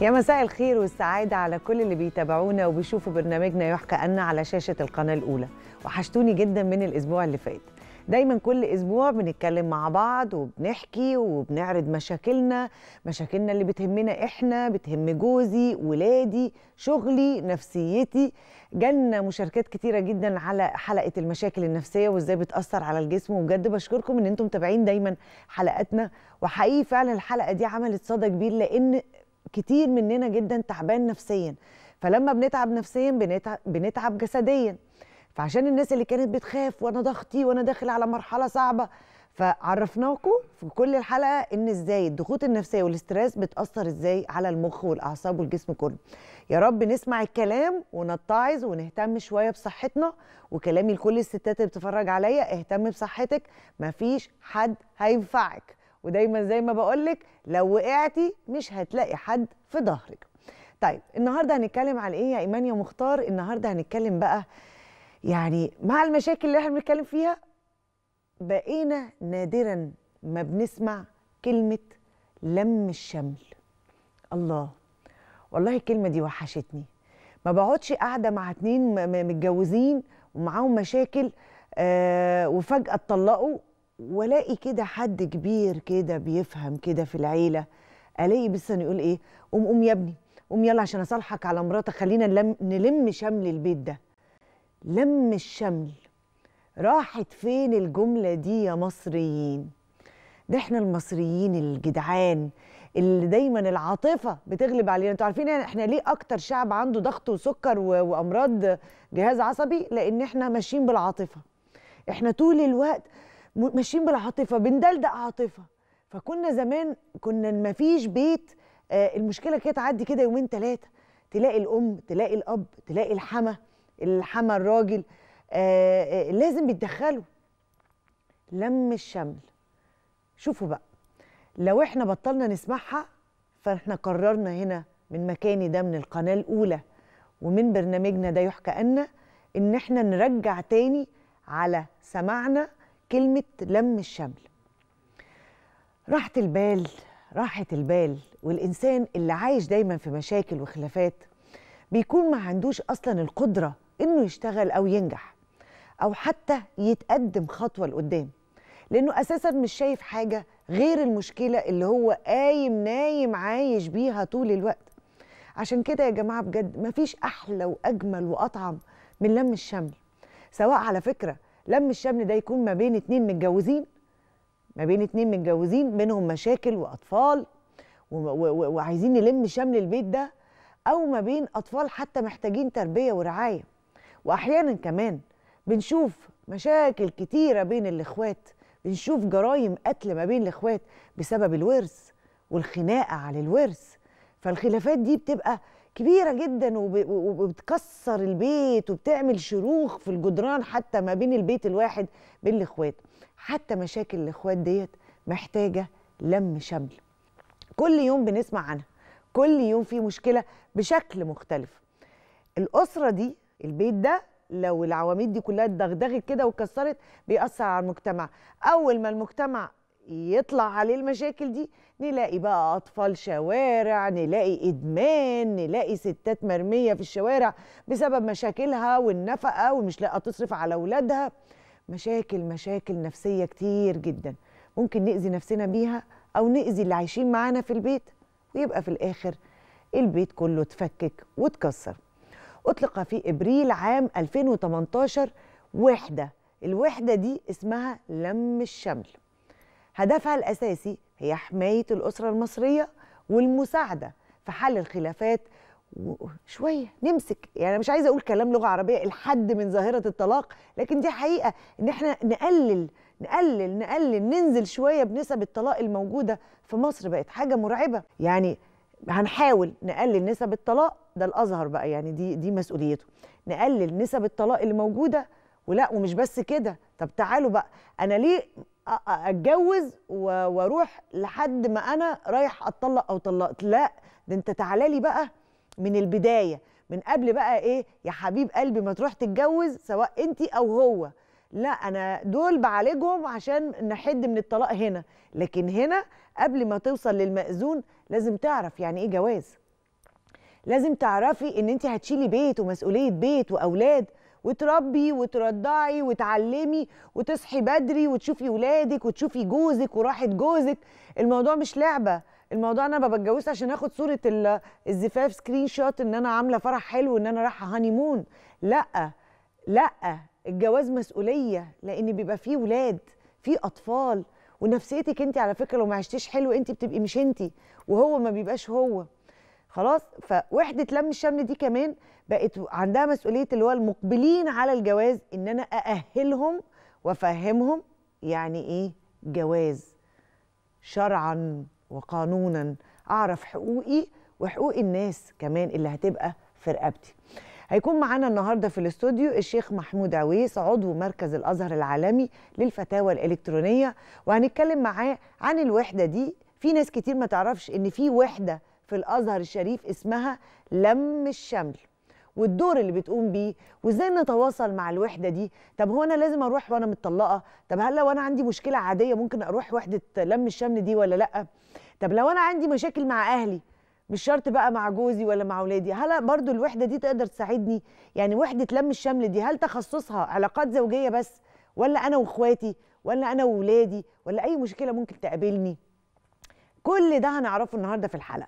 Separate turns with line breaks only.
يا مساء الخير والسعادة على كل اللي بيتابعونا وبيشوفوا برنامجنا يحكى أن على شاشة القناة الأولى وحشتوني جدا من الأسبوع اللي فات دايما كل اسبوع بنتكلم مع بعض وبنحكي وبنعرض مشاكلنا مشاكلنا اللي بتهمنا احنا بتهم جوزي ولادي شغلي نفسيتي جالنا مشاركات كتيره جدا على حلقه المشاكل النفسيه وازاي بتاثر على الجسم وبجد بشكركم ان انتم متابعين دايما حلقاتنا وحقيقي فعلا الحلقه دي عملت صدى كبير لان كتير مننا جدا تعبان نفسيا فلما بنتعب نفسيا بنتعب, جسديا فعشان الناس اللي كانت بتخاف وانا ضغطي وانا داخل على مرحله صعبه فعرفناكم في كل الحلقه ان ازاي الضغوط النفسيه والاسترس بتاثر ازاي على المخ والاعصاب والجسم كله يا رب نسمع الكلام ونتعظ ونهتم شويه بصحتنا وكلامي لكل الستات اللي بتتفرج عليا اهتم بصحتك مفيش حد هينفعك ودايما زي ما بقولك لو وقعتي مش هتلاقي حد في ظهرك طيب النهارده هنتكلم على ايه يا ايمان يا مختار النهارده هنتكلم بقى يعني مع المشاكل اللي احنا بنتكلم فيها بقينا نادرا ما بنسمع كلمه لم الشمل الله والله الكلمه دي وحشتني ما بقعدش قاعده مع اتنين متجوزين ومعاهم مشاكل آه وفجاه اتطلقوا والاقي كده حد كبير كده بيفهم كده في العيله الاقي بيسن يقول ايه قوم قوم يا ابني قوم يلا عشان اصالحك على مراتك خلينا نلم, نلم شمل البيت ده لم الشمل راحت فين الجمله دي يا مصريين ده احنا المصريين الجدعان اللي دايما العاطفه بتغلب علينا انتوا عارفين احنا ليه اكتر شعب عنده ضغط وسكر وامراض جهاز عصبي لان احنا ماشيين بالعاطفه احنا طول الوقت ماشيين بالعاطفه بندلدق عاطفه فكنا زمان كنا ما فيش بيت آه المشكله كانت تعدي كده يومين ثلاثه تلاقي الام تلاقي الاب تلاقي الحما الحما الراجل آه آه لازم بيتدخلوا لم الشمل شوفوا بقى لو احنا بطلنا نسمعها فاحنا قررنا هنا من مكاني ده من القناه الاولى ومن برنامجنا ده يحكى أن إن إحنا نرجع تاني على سماعنا كلمة لم الشمل راحة البال راحة البال والإنسان اللي عايش دايما في مشاكل وخلافات بيكون ما عندوش أصلا القدرة إنه يشتغل أو ينجح أو حتى يتقدم خطوة لقدام لأنه أساسا مش شايف حاجة غير المشكلة اللي هو قايم نايم عايش بيها طول الوقت عشان كده يا جماعة بجد مفيش أحلى وأجمل وأطعم من لم الشمل سواء على فكرة لم الشمل ده يكون ما بين اتنين متجوزين ما بين اتنين متجوزين منهم مشاكل واطفال وعايزين نلم شمل البيت ده او ما بين اطفال حتى محتاجين تربيه ورعايه واحيانا كمان بنشوف مشاكل كتيره بين الاخوات بنشوف جرائم قتل ما بين الاخوات بسبب الورث والخناقه على الورث فالخلافات دي بتبقى كبيره جدا وبتكسر البيت وبتعمل شروخ في الجدران حتى ما بين البيت الواحد بين الاخوات حتى مشاكل الاخوات ديت محتاجه لم شمل كل يوم بنسمع عنها كل يوم في مشكله بشكل مختلف الاسره دي البيت ده لو العواميد دي كلها اتدغدغت كده وكسرت بيأثر على المجتمع اول ما المجتمع يطلع عليه المشاكل دي نلاقي بقى أطفال شوارع نلاقي إدمان نلاقي ستات مرمية في الشوارع بسبب مشاكلها والنفقة ومش لاقى تصرف على أولادها مشاكل مشاكل نفسية كتير جدا ممكن نأذي نفسنا بيها أو نأذي اللي عايشين معانا في البيت ويبقى في الآخر البيت كله اتفكك وتكسر أطلق في إبريل عام 2018 وحدة الوحدة دي اسمها لم الشمل هدفها الأساسي هي حماية الأسرة المصرية والمساعدة في حل الخلافات وشوية نمسك يعني مش عايزة أقول كلام لغة عربية الحد من ظاهرة الطلاق لكن دي حقيقة إن إحنا نقلل نقلل نقلل ننزل شوية بنسب الطلاق الموجودة في مصر بقت حاجة مرعبة يعني هنحاول نقلل نسب الطلاق ده الازهر بقى يعني دي دي مسؤوليته نقلل نسب الطلاق اللي موجوده ولا ومش بس كده طب تعالوا بقى انا ليه اتجوز واروح لحد ما انا رايح اتطلق او طلقت لا ده انت تعالى لي بقى من البدايه من قبل بقى ايه يا حبيب قلبي ما تروح تتجوز سواء انت او هو لا انا دول بعالجهم عشان نحد من الطلاق هنا لكن هنا قبل ما توصل للمأذون لازم تعرف يعني ايه جواز لازم تعرفي ان انت هتشيلي بيت ومسؤوليه بيت واولاد وتربي وترضعي وتعلمي وتصحي بدري وتشوفي ولادك وتشوفي جوزك وراحه جوزك الموضوع مش لعبه الموضوع انا ما بتجوزش عشان اخد صوره الزفاف سكرين شوت ان انا عامله فرح حلو ان انا رايحه هاني مون لا لا الجواز مسؤوليه لان بيبقى فيه ولاد فيه اطفال ونفسيتك انت على فكره لو ما عشتيش حلو انت بتبقي مش انت وهو ما بيبقاش هو خلاص فوحده لم الشمل دي كمان بقت عندها مسؤوليه اللي هو المقبلين على الجواز ان انا ااهلهم وافهمهم يعني ايه جواز شرعا وقانونا اعرف حقوقي وحقوق الناس كمان اللي هتبقى في رقبتي هيكون معانا النهارده في الاستوديو الشيخ محمود عويس عضو مركز الازهر العالمي للفتاوى الالكترونيه وهنتكلم معاه عن الوحده دي في ناس كتير ما تعرفش ان في وحده في الازهر الشريف اسمها لم الشمل والدور اللي بتقوم بيه وازاي نتواصل مع الوحده دي طب هو انا لازم اروح وانا متطلقه طب هل لو انا عندي مشكله عاديه ممكن اروح وحده لم الشمل دي ولا لا طب لو انا عندي مشاكل مع اهلي مش شرط بقى مع جوزي ولا مع اولادي هل برضو الوحده دي تقدر تساعدني يعني وحده لم الشمل دي هل تخصصها علاقات زوجيه بس ولا انا واخواتي ولا انا واولادي ولا اي مشكله ممكن تقابلني كل ده هنعرفه النهارده في الحلقه